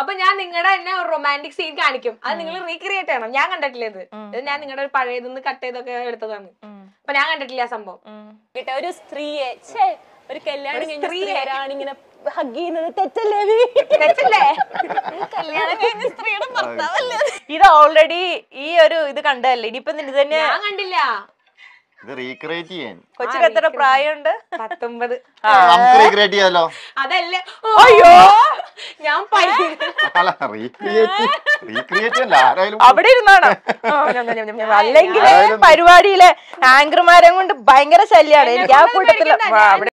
അപ്പൊ ഞാൻ നിങ്ങളുടെ തന്നെ ഒരു റൊമാൻറ്റിക് സീൻ കാണിക്കും അത് നിങ്ങൾ റീക്രിയേറ്റ് ചെയ്യണം ഞാൻ കണ്ടിട്ടില്ല ഇത് ഞാൻ നിങ്ങളുടെ ഒരു പഴയതെന്ന് കട്ട് ചെയ്തൊക്കെ എടുത്തതാണ് അപ്പൊ ഞാൻ കണ്ടിട്ടില്ല ആ സംഭവം ഒരു സ്ത്രീയെ ഒരു കല്യാണം സ്ത്രീയാണ് ഇങ്ങനെ ഹഗ് തെറ്റല്ലേ തെറ്റല്ലേ ഭർത്താവല്ലേ ഇത് ഓൾറെഡി ഈ ഒരു ഇത് കണ്ടല്ലേ ഇനിയിപ്പൊ ഇത് തന്നെ ഞാൻ കണ്ടില്ല ഇത് റീക്രിയേറ്റ് ചെയ്യാൻ കൊച്ചിന് എത്ര പ്രായമുണ്ട് പത്തൊമ്പത് അതല്ലേ അയ്യോ ഞാൻ അവിടെ ഇരുന്നാണ് അല്ലെങ്കിൽ പരിപാടിയിലെ ആങ്കർമാരെ കൊണ്ട് ഭയങ്കര ശല്യാണ് എനിക്ക് ആ കൂട്ടത്തില്